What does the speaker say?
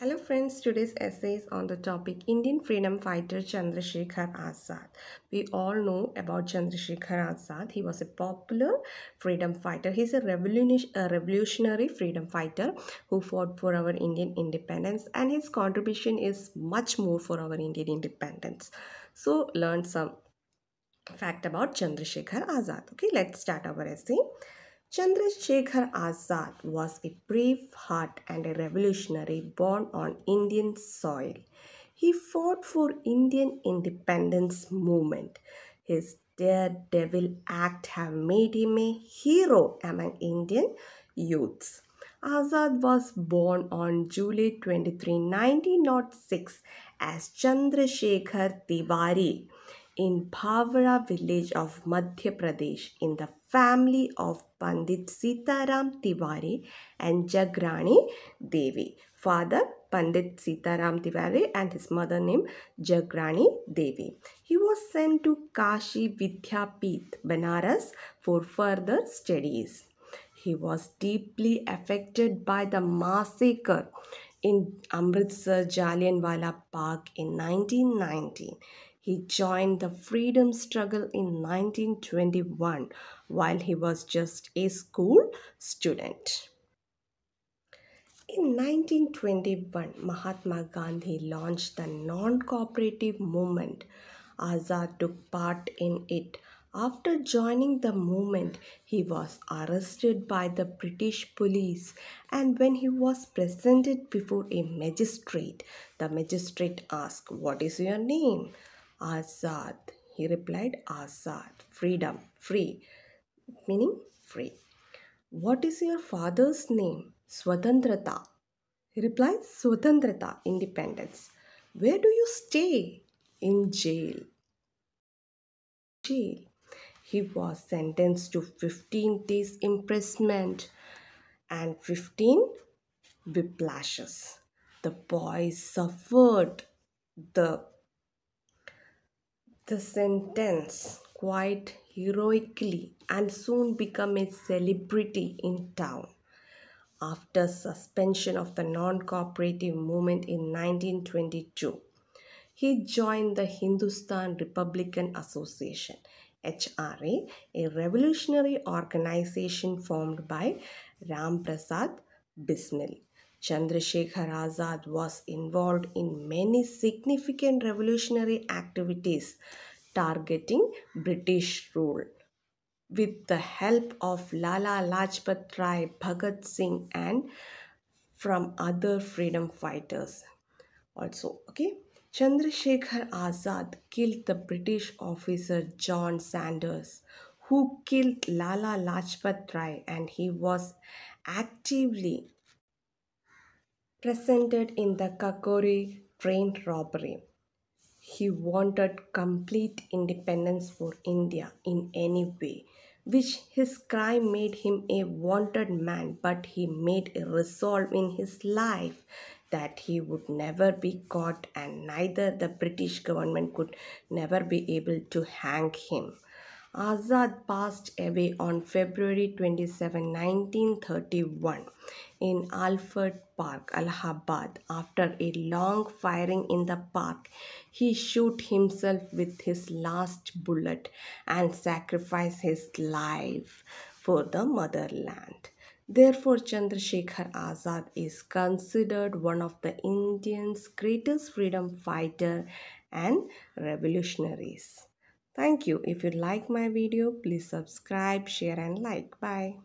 Hello friends, today's essay is on the topic Indian freedom fighter Chandrasekhar Azad. We all know about Chandrasekhar Azad. He was a popular freedom fighter. He's a, a revolutionary freedom fighter who fought for our Indian independence and his contribution is much more for our Indian independence. So learn some fact about Chandrasekhar Azad. Okay, let's start our essay. Chandrasekhar Azad was a brave heart and a revolutionary born on Indian soil. He fought for Indian independence movement. His daredevil act have made him a hero among Indian youths. Azad was born on July 23, 1906 as Chandrasekhar Tiwari in Bhavara village of Madhya Pradesh in the family of Pandit Sitaram Tiwari and Jagrani Devi. Father Pandit Sitaram Tiwari and his mother named Jagrani Devi. He was sent to Kashi Vidyapith, Banaras for further studies. He was deeply affected by the massacre in Amritsar Jallianwala Park in 1919. He joined the freedom struggle in 1921 while he was just a school student. In 1921, Mahatma Gandhi launched the non cooperative movement. Azad took part in it. After joining the movement, he was arrested by the British police and when he was presented before a magistrate, the magistrate asked, What is your name? Azad. He replied, Azad. Freedom. Free. Meaning free. What is your father's name? Swatantrata. He replies, Swatantrata. Independence. Where do you stay? In jail. Jail. He was sentenced to 15 days imprisonment and 15 whiplashes. The boy suffered the the sentence quite heroically and soon became a celebrity in town. After suspension of the non-cooperative movement in 1922, he joined the Hindustan Republican Association HRA, a revolutionary organization formed by Ram Prasad Bismil. Chandrasekhar Azad was involved in many significant revolutionary activities targeting British rule. With the help of Lala Lajpat Rai, Bhagat Singh and from other freedom fighters also okay Chandrasekhar Azad killed the British officer John Sanders who killed Lala Lajpat Rai and he was actively presented in the Kakori train robbery. He wanted complete independence for India in any way, which his crime made him a wanted man, but he made a resolve in his life that he would never be caught and neither the British government could never be able to hang him. Azad passed away on February 27, 1931 in Alford Park, Allahabad after a long firing in the park. He shot himself with his last bullet and sacrificed his life for the motherland. Therefore, Chandrasekhar Azad is considered one of the Indians' greatest freedom fighter and revolutionaries. Thank you. If you like my video, please subscribe, share and like. Bye.